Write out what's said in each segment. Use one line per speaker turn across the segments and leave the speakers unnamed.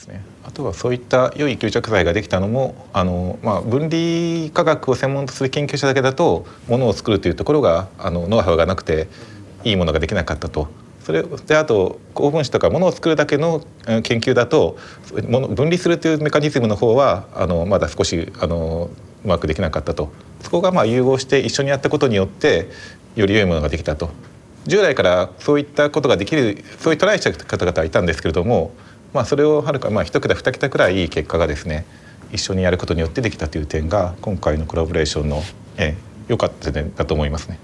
ですねあとはそういった良い吸着剤ができたのもあの、まあ、分離科学を専門とする研究者だけだとものを作るというところがあのノウハウがなくていいものができなかったと。それであと高分子とかものを作るだけの研究だと分離するというメカニズムの方はあのまだ少しあのうまくできなかったとそこがまあ融合して一緒にやったことによってより良いものができたと従来からそういったことができるそういうトライした方々はいたんですけれどもまあ、それをはるか、まあ、1桁2桁くらいいい結果がですね一緒にやることによってできたという点が今回のコラボレーションの良、えー、かった点だと思いますね。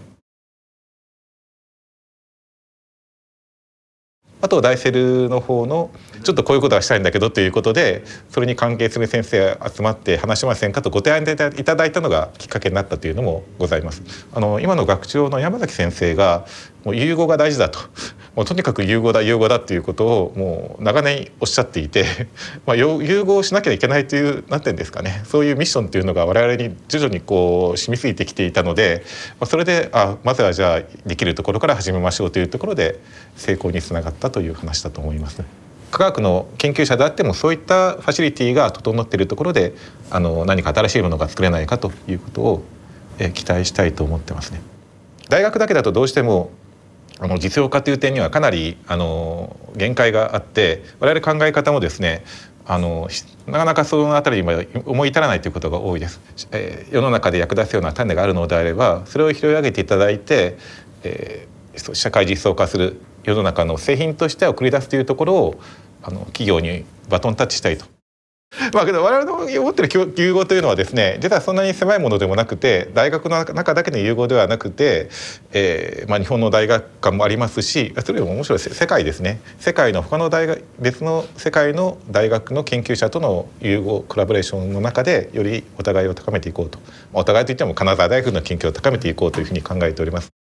あとダイセルの方のちょっとこういうことはしたいんだけどということでそれに関係する先生集まって話しませんかとご提案いただいたのがきっかけになったというのもございます。あの今の学長の山崎先生がもう融合が大事だともうとにかく融合だ融合だっていうことをもう長年おっしゃっていて まあ、融合しなきゃいけないという何て言うんですかねそういうミッションっていうのが我々に徐々にこう染みついてきていたので、まあ、それであまずはじゃあできるところから始めましょうというところで成功につながったという話だと思います。科学の研究者であってもそういったファシリティが整っているところであの何か新しいものが作れないかということを期待したいと思ってますね。大学だけだとどうしてもあの実用化という点にはかなりあの限界があって我々考え方もですねあのなかなかその辺りにも思い至らないということが多いです、えー、世の中で役立つような種があるのであればそれを拾い上げていただいて、えー、社会実装化する世の中の製品として送り出すというところをあの企業にバトンタッチしたいと まあ、我々の思ってる融合というのはですね実はそんなに狭いものでもなくて大学の中だけの融合ではなくて、えーまあ、日本の大学館もありますしそれよりも面白い世界ですね世界の他の大学別の世界の大学の研究者との融合コラボレーションの中でよりお互いを高めていこうと、お互いといっても金沢大学の研究を高めていこうというふうに考えております。